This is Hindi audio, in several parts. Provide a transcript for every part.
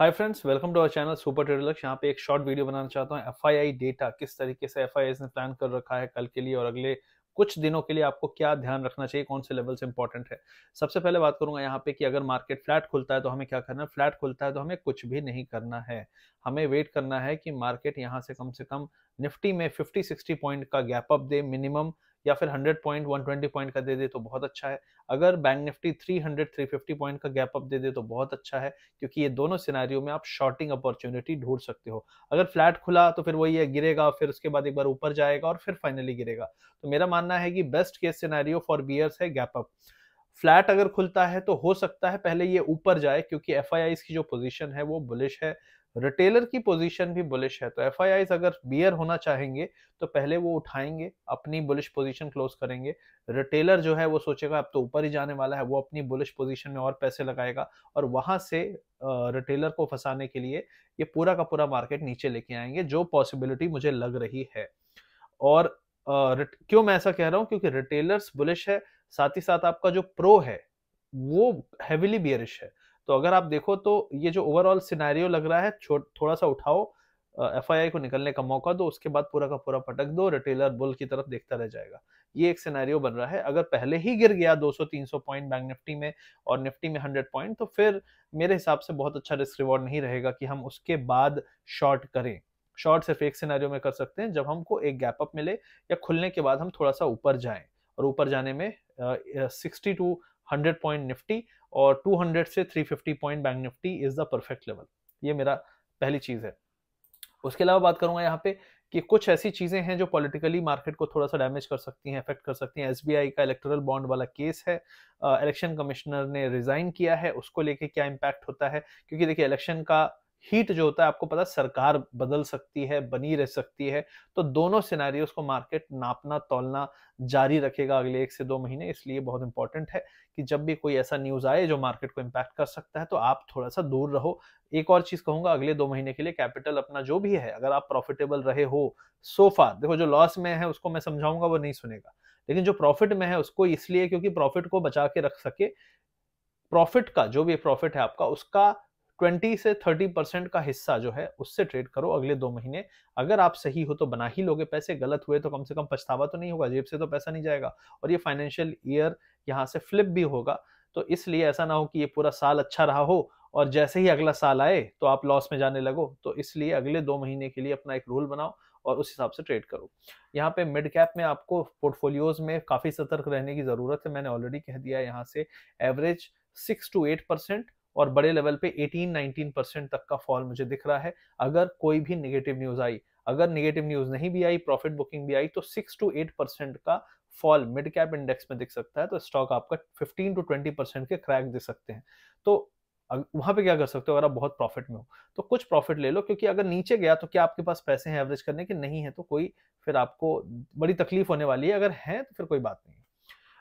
hi friends welcome to our channel super Tradelux यहाँ पे एक शॉर्ट वीडियो बनाना चाहता हूँ एफ डेटा किस तरीके से एफ ने प्लान कर रखा है कल के लिए और अगले कुछ दिनों के लिए आपको क्या ध्यान रखना चाहिए कौन से लेवल्स इंपॉर्टेंट है सबसे पहले बात करूंगा यहाँ पे कि अगर मार्केट फ्लैट खुलता है तो हमें क्या करना है फ्लैट खुलता है तो हमें कुछ भी नहीं करना है हमें वेट करना है कि मार्केट यहाँ से कम से कम निफ्टी में फिफ्टी सिक्सटी पॉइंट का गैप अप दे मिनिमम या फिर 100 पॉइंट 120 पॉइंट का दे दे तो बहुत अच्छा है अगर बैंक निफ्टी 300 350 पॉइंट का गैप अप दे दे तो बहुत अच्छा है क्योंकि ये दोनों सिनारियों में आप शॉर्टिंग अपॉर्चुनिटी ढूंढ सकते हो अगर फ्लैट खुला तो फिर वही है गिरेगा फिर उसके बाद एक बार ऊपर जाएगा और फिर फाइनली गिरेगा तो मेरा मानना है कि best case scenario for bears है गैप अप फ्लैट अगर खुलता है तो हो सकता है पहले ये ऊपर जाए क्योंकि एफ की जो पोजीशन है वो बुलिश है रिटेलर की पोजीशन भी बुलिश है तो एफ अगर बियर होना चाहेंगे तो पहले वो उठाएंगे अपनी बुलिश पोजीशन क्लोज करेंगे रिटेलर जो है वो सोचेगा अब तो ऊपर ही जाने वाला है वो अपनी बुलिश पोजीशन में और पैसे लगाएगा और वहां से रिटेलर को फंसाने के लिए ये पूरा का पूरा मार्केट नीचे लेके आएंगे जो पॉसिबिलिटी मुझे लग रही है और क्यों मैं ऐसा कह रहा हूँ क्योंकि रिटेलर्स बुलिश है साथ ही साथ आपका जो प्रो है वो हैविली बियरिश है तो अगर आप देखो तो ये जो ओवरऑल सिनेरियो लग रहा है थोड़ा सा उठाओ एफ को निकलने का मौका दो उसके बाद पूरा का पूरा पटक दो रिटेलर बुल की तरफ देखता रह जाएगा ये एक सिनेरियो बन रहा है अगर पहले ही गिर गया 200-300 पॉइंट बैंक निफ्टी में और निफ्टी में 100 पॉइंट तो फिर मेरे हिसाब से बहुत अच्छा रिस्क रिवॉर्ड नहीं रहेगा कि हम उसके बाद शॉर्ट करें शॉर्ट सिर्फ एक सिनेरियो में कर सकते हैं जब हमको एक गैप अप मिले या खुलने के बाद हम थोड़ा सा ऊपर जाएं और ऊपर जाने में sixty two hundred point Nifty और टू हंड्रेड से three fifty point bank Nifty is the perfect level ये मेरा पहली चीज़ है उसके अलावा बात करूंगा यहाँ पे कि कुछ ऐसी चीज़ें हैं जो पॉलिटिकली मार्केट को थोड़ा सा डैमेज कर सकती हैं इफेक्ट कर सकती हैं एस का इलेक्ट्रल बॉन्ड वाला केस है इलेक्शन कमिश्नर ने रिज़ाइन किया है उसको लेके क्या इम्पैक्ट होता है क्योंकि देखिए इलेक्शन का हीट जो होता है आपको पता सरकार बदल सकती है बनी रह सकती है तो दोनों सिनेरियोस को मार्केट नापना तोलना जारी रखेगा अगले एक से दो महीने इसलिए बहुत इंपॉर्टेंट है कि जब भी कोई ऐसा न्यूज आए जो मार्केट को इम्पैक्ट कर सकता है तो आप थोड़ा सा दूर रहो एक और चीज कहूंगा अगले दो महीने के लिए कैपिटल अपना जो भी है अगर आप प्रॉफिटेबल रहे हो सोफा देखो जो लॉस में है उसको मैं समझाऊंगा वो नहीं सुनेगा लेकिन जो प्रॉफिट में है उसको इसलिए क्योंकि प्रॉफिट को बचा के रख सके प्रॉफिट का जो भी प्रॉफिट है आपका उसका 20 से 30 परसेंट का हिस्सा जो है उससे ट्रेड करो अगले दो महीने अगर आप सही हो तो बना ही लोगे पैसे गलत हुए तो कम से कम पछतावा तो नहीं होगा जेब से तो पैसा नहीं जाएगा और ये फाइनेंशियल ईयर यहाँ से फ्लिप भी होगा तो इसलिए ऐसा ना हो कि ये पूरा साल अच्छा रहा हो और जैसे ही अगला साल आए तो आप लॉस में जाने लगो तो इसलिए अगले दो महीने के लिए अपना एक रूल बनाओ और उस हिसाब से ट्रेड करो यहाँ पे मिड कैप में आपको पोर्टफोलियोज में काफ़ी सतर्क रहने की ज़रूरत है मैंने ऑलरेडी कह दिया यहाँ से average six to eight percent और बड़े लेवल पे 18-19 परसेंट तक का फॉल मुझे दिख रहा है अगर कोई भी नेगेटिव न्यूज आई अगर नेगेटिव न्यूज नहीं भी आई प्रॉफिट बुकिंग भी आई तो सिक्स टू एट परसेंट का फॉल मिड कैप इंडेक्स में दिख सकता है तो स्टॉक आपका फिफ्टीन टू ट्वेंटी परसेंट के क्रैक दे सकते हैं तो वहां पे क्या कर सकते हो अगर आप बहुत प्रॉफिट में हो तो कुछ प्रॉफिट ले लो क्योंकि अगर नीचे गया तो क्या आपके पास पैसे हैं एवरेज करने के नहीं है तो कोई फिर आपको बड़ी तकलीफ होने वाली है अगर है तो फिर कोई बात नहीं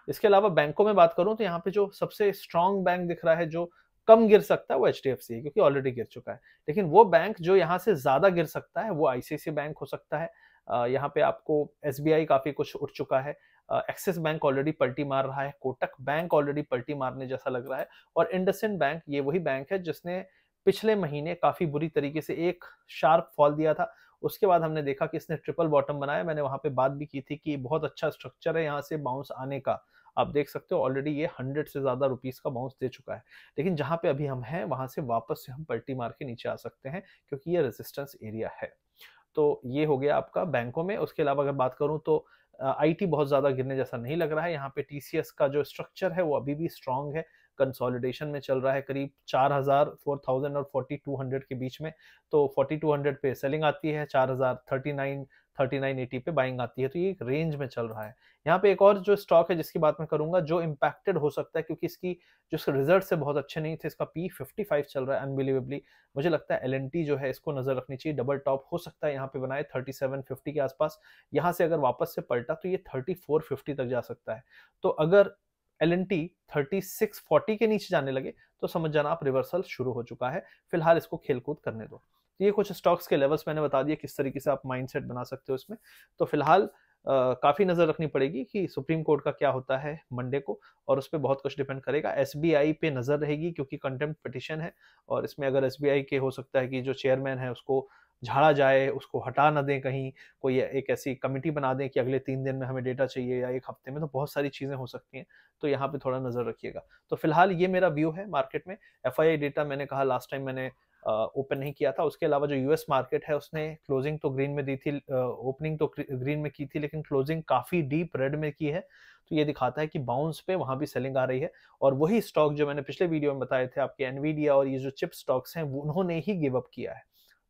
इसके अलावा बैंकों में बात करूं तो यहाँ पे जो सबसे स्ट्रांग बैंक दिख रहा है जो कम गिर सकता है वो एच डी एफ सी है क्योंकि ऑलरेडी गिर चुका है लेकिन वो बैंक जो यहाँ से ज़्यादा गिर सकता है वो आईसीआईसी बैंक हो सकता है यहाँ पे आपको एस बी आई काफ़ी कुछ उठ चुका है एक्सिस बैंक ऑलरेडी पलटी मार रहा है कोटक बैंक ऑलरेडी पलटी मारने जैसा लग रहा है और इंडसन बैंक ये वही बैंक है जिसने पिछले महीने काफ़ी बुरी तरीके से एक शार्प फॉल दिया था उसके बाद हमने देखा कि इसने ट्रिपल बॉटम बनाया मैंने वहां पे बात भी की थी कि बहुत अच्छा स्ट्रक्चर है यहाँ से बाउंस आने का आप देख सकते हो ऑलरेडी ये हंड्रेड से ज़्यादा रुपीज़ का बाउंस दे चुका है लेकिन जहां पे अभी हम हैं वहां से वापस से हम पल्टी मार के नीचे आ सकते हैं क्योंकि ये रेजिस्टेंस एरिया है तो ये हो गया आपका बैंकों में उसके अलावा अगर बात करूं तो आईटी बहुत ज़्यादा गिरने जैसा नहीं लग रहा है यहाँ पे टीसीएस का जो स्ट्रक्चर है वो अभी भी स्ट्रांग है कंसोलिडेशन में चल रहा है करीब 4000 4000 और 4200 के बीच में तो 4200 पे सेलिंग आती है 4039 3980 पे बाइंग आती है तो ये एक रेंज में चल रहा है यहाँ पे एक और जो स्टॉक है जिसकी बात मैं करूंगा जो इम्पैक्टेड हो सकता है क्योंकि इसकी जो इसके रिजल्ट से बहुत अच्छे नहीं थे इसका पी 55 चल रहा है अनबिलीवेबली मुझे लगता है एल जो है इसको नजर रखनी चाहिए डबल टॉप हो सकता है यहाँ पे बनाए फिफ्टी के आसपास यहाँ से अगर वापस से पलटा तो ये फिफ्टी तक जा सकता है तो अगर एल एन टी थर्टी के नीचे जाने लगे तो समझ जाना आप रिवर्सल शुरू हो चुका है फिलहाल इसको खेलकूद करने दो तो ये कुछ स्टॉक्स के लेवल्स मैंने बता दिया किस तरीके से आप माइंडसेट बना सकते हो इसमें तो फिलहाल काफ़ी नज़र रखनी पड़ेगी कि सुप्रीम कोर्ट का क्या होता है मंडे को और उस पर बहुत कुछ डिपेंड करेगा एस पे नज़र रहेगी क्योंकि कंटेम्प्ट पिटिशन है और इसमें अगर एस के हो सकता है कि जो चेयरमैन है उसको झाड़ा जाए उसको हटा ना दें कहीं कोई एक ऐसी कमेटी बना दें कि अगले तीन दिन में हमें डेटा चाहिए या एक हफ्ते में तो बहुत सारी चीज़ें हो सकती हैं तो यहाँ पे थोड़ा नज़र रखिएगा तो फिलहाल ये मेरा व्यू है मार्केट में एफ डेटा मैंने कहा लास्ट टाइम मैंने ओपन नहीं किया था उसके अलावा जो यूएस मार्केट है उसने क्लोजिंग तो ग्रीन में दी थी ओपनिंग तो ग्रीन में की थी लेकिन क्लोजिंग काफ़ी डीप रेड में की है तो ये दिखाता है कि बाउंस पे वहाँ भी सेलिंग आ रही है और वही स्टॉक जो मैंने पिछले वीडियो में बताए थे आपके एनवीडिया और ये जो चिप स्टॉक्स हैं उन्होंने ही गिव अप किया है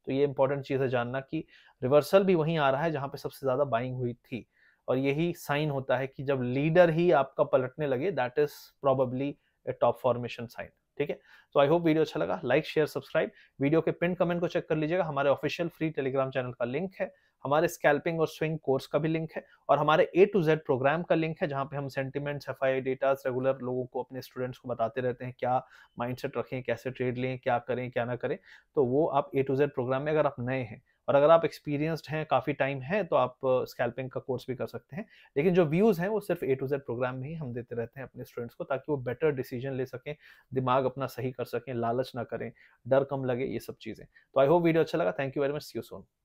तो ये इंपॉर्टेंट चीज़ है जानना कि रिवर्सल भी वहीं आ रहा है जहाँ पे सबसे ज़्यादा बाइंग हुई थी और यही साइन होता है कि जब लीडर ही आपका पलटने लगे that is probably a top formation sign ठीक है तो आई होप वीडियो अच्छा लगा लाइक शेयर सब्सक्राइब वीडियो के पिन कमेंट को चेक कर लीजिएगा हमारे ऑफिशियल फ्री टेलीग्राम चैनल का लिंक है हमारे स्कैल्पिंग और स्विंग कोर्स का भी लिंक है और हमारे ए टू जेड प्रोग्राम का लिंक है जहाँ पे हम sentiments F I datas regular लोगों को अपने स्टूडेंट्स को बताते रहते हैं क्या माइंडसेट रखें कैसे ट्रेड लें क्या करें क्या ना करें तो वो आप ए टू जेड प्रोग्राम में अगर आप नए हैं और अगर आप एक्सपीरियंस्ड हैं काफ़ी टाइम है तो आप स्कैल्पिंग का कोर्स भी कर सकते हैं लेकिन जो व्यूज़ हैं वो सिर्फ ए टू जेड प्रोग्राम में ही हम देते रहते हैं अपने स्टूडेंट्स को ताकि वो बेटर डिसीजन ले सकें दिमाग अपना सही कर सकें लालच ना करें डर कम लगे ये सब चीज़ें तो आई होप वीडियो अच्छा लगा thank you very much see you Son